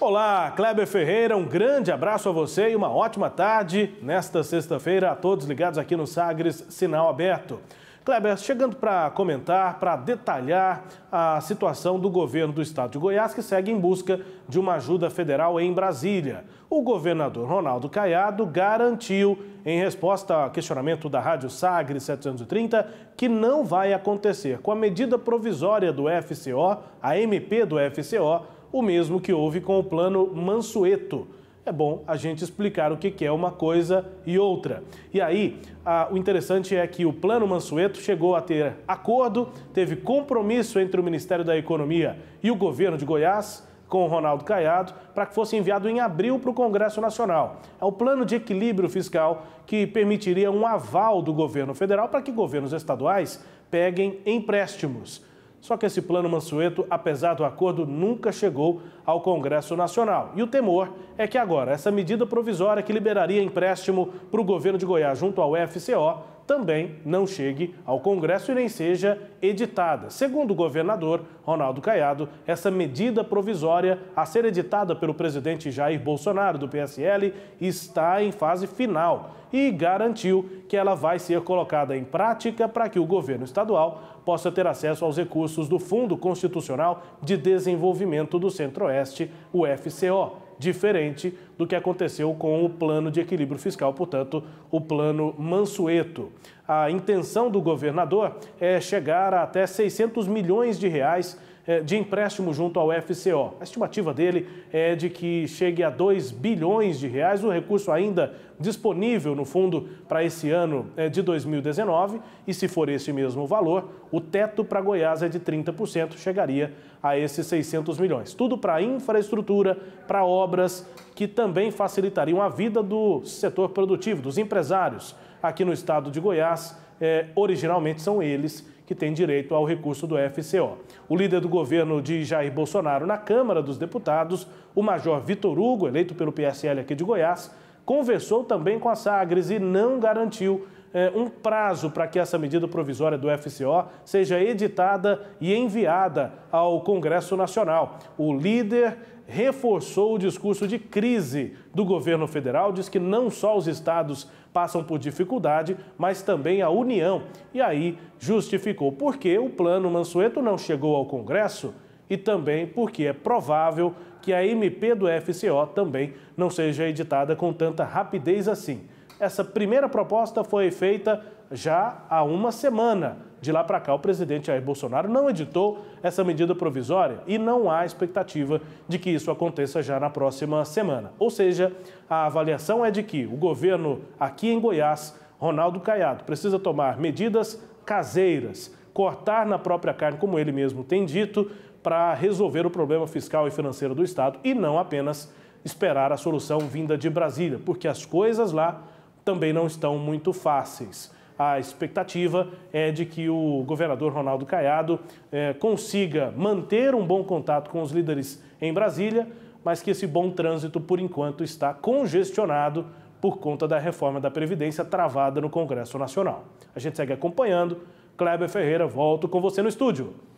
Olá, Kleber Ferreira, um grande abraço a você e uma ótima tarde nesta sexta-feira a todos ligados aqui no Sagres Sinal Aberto. Kleber, chegando para comentar, para detalhar a situação do governo do estado de Goiás, que segue em busca de uma ajuda federal em Brasília. O governador Ronaldo Caiado garantiu, em resposta ao questionamento da Rádio Sagres 730, que não vai acontecer com a medida provisória do FCO, a MP do FCO, o mesmo que houve com o plano Mansueto. É bom a gente explicar o que é uma coisa e outra. E aí, a, o interessante é que o Plano Mansueto chegou a ter acordo, teve compromisso entre o Ministério da Economia e o governo de Goiás, com o Ronaldo Caiado para que fosse enviado em abril para o Congresso Nacional. É o plano de equilíbrio fiscal que permitiria um aval do governo federal para que governos estaduais peguem empréstimos. Só que esse plano Mansueto, apesar do acordo, nunca chegou ao Congresso Nacional. E o temor é que agora essa medida provisória que liberaria empréstimo para o governo de Goiás junto ao FCO também não chegue ao Congresso e nem seja editada. Segundo o governador Ronaldo Caiado, essa medida provisória a ser editada pelo presidente Jair Bolsonaro do PSL está em fase final e garantiu que ela vai ser colocada em prática para que o governo estadual possa ter acesso aos recursos do Fundo Constitucional de Desenvolvimento do Centro-Oeste, o FCO diferente do que aconteceu com o plano de equilíbrio fiscal, portanto, o plano Mansueto. A intenção do governador é chegar a até 600 milhões de reais é, de empréstimo junto ao FCO. A estimativa dele é de que chegue a 2 bilhões de reais, o recurso ainda disponível no fundo para esse ano é, de 2019, e se for esse mesmo valor, o teto para Goiás é de 30%, chegaria a esses 600 milhões. Tudo para infraestrutura, para obras que também facilitariam a vida do setor produtivo, dos empresários aqui no estado de Goiás. É, originalmente são eles que tem direito ao recurso do FCO. O líder do governo de Jair Bolsonaro na Câmara dos Deputados, o Major Vitor Hugo, eleito pelo PSL aqui de Goiás, conversou também com a Sagres e não garantiu é, um prazo para que essa medida provisória do FCO seja editada e enviada ao Congresso Nacional. O líder reforçou o discurso de crise do governo federal, diz que não só os estados passam por dificuldade, mas também a União. E aí justificou por que o plano Mansueto não chegou ao Congresso e também porque é provável que a MP do FCO também não seja editada com tanta rapidez assim. Essa primeira proposta foi feita já há uma semana. De lá para cá, o presidente Jair Bolsonaro não editou essa medida provisória e não há expectativa de que isso aconteça já na próxima semana. Ou seja, a avaliação é de que o governo aqui em Goiás, Ronaldo Caiado, precisa tomar medidas caseiras, cortar na própria carne, como ele mesmo tem dito, para resolver o problema fiscal e financeiro do Estado e não apenas esperar a solução vinda de Brasília, porque as coisas lá também não estão muito fáceis. A expectativa é de que o governador Ronaldo Caiado eh, consiga manter um bom contato com os líderes em Brasília, mas que esse bom trânsito, por enquanto, está congestionado por conta da reforma da Previdência travada no Congresso Nacional. A gente segue acompanhando. Kleber Ferreira, volto com você no estúdio.